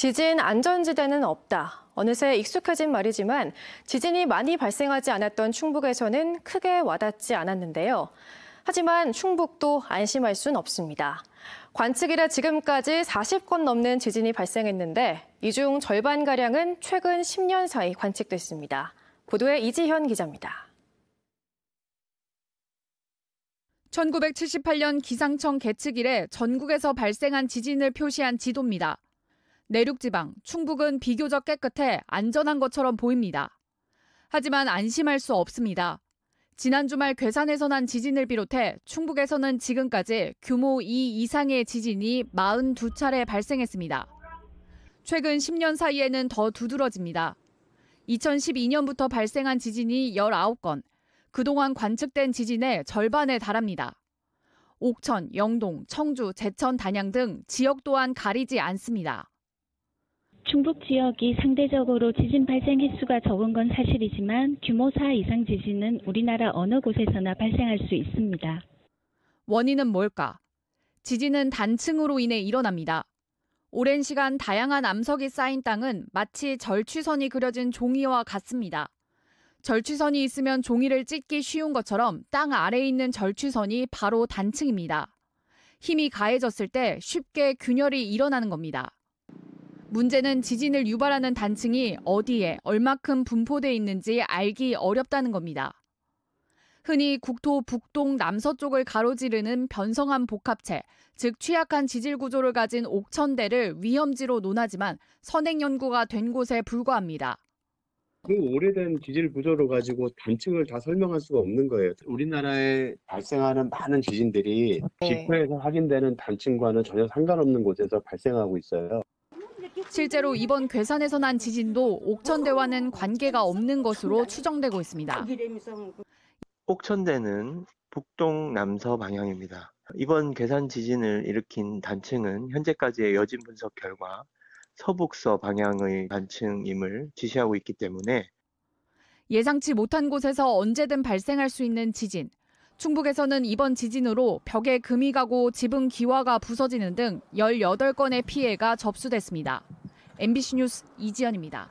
지진 안전지대는 없다. 어느새 익숙해진 말이지만 지진이 많이 발생하지 않았던 충북에서는 크게 와닿지 않았는데요. 하지만 충북도 안심할 순 없습니다. 관측이라 지금까지 40건 넘는 지진이 발생했는데 이 중 절반가량은 최근 10년 사이 관측됐습니다. 보도에 이지현 기자입니다. 1978년 기상청 개측일에 전국에서 발생한 지진을 표시한 지도입니다. 내륙지방, 충북은 비교적 깨끗해 안전한 것처럼 보입니다. 하지만 안심할 수 없습니다. 지난 주말 괴산에서 난 지진을 비롯해 충북에서는 지금까지 규모 2 이상의 지진이 42차례 발생했습니다. 최근 10년 사이에는 더 두드러집니다. 2012년부터 발생한 지진이 19건, 그동안 관측된 지진의 절반에 달합니다. 옥천, 영동, 청주, 제천, 단양 등 지역 또한 가리지 않습니다. 충북 지역이 상대적으로 지진 발생 횟수가 적은 건 사실이지만 규모 4 이상 지진은 우리나라 어느 곳에서나 발생할 수 있습니다. 원인은 뭘까? 지진은 단층으로 인해 일어납니다. 오랜 시간 다양한 암석이 쌓인 땅은 마치 절취선이 그려진 종이와 같습니다. 절취선이 있으면 종이를 찢기 쉬운 것처럼 땅 아래에 있는 절취선이 바로 단층입니다. 힘이 가해졌을 때 쉽게 균열이 일어나는 겁니다. 문제는 지진을 유발하는 단층이 어디에 얼마큼 분포돼 있는지 알기 어렵다는 겁니다. 흔히 국토 북동 남서쪽을 가로지르는 변성한 복합체, 즉 취약한 지질 구조를 가진 옥천대를 위험지로 논하지만 선행 연구가 된 곳에 불과합니다. 그 오래된 지질 구조를 가지고 단층을 다 설명할 수가 없는 거예요. 우리나라에 발생하는 많은 지진들이 지표에서 네. 확인되는 단층과는 전혀 상관없는 곳에서 발생하고 있어요. 실제로 이번 괴산에서 난 지진도 옥천대와는 관계가 없는 것으로 추정되고 있습니다. 옥천대는 북동남서 방향입니다. 이번 괴산 지진을 일으킨 단층은 현재까지의 여진 분석 결과 서북서 방향의 단층임을 지시하고 있기 때문에 예상치 못한 곳에서 언제든 발생할 수 있는 지진, 충북에서는 이번 지진으로 벽에 금이 가고 지붕 기와가 부서지는 등 18건의 피해가 접수됐습니다. MBC 뉴스 이지연입니다.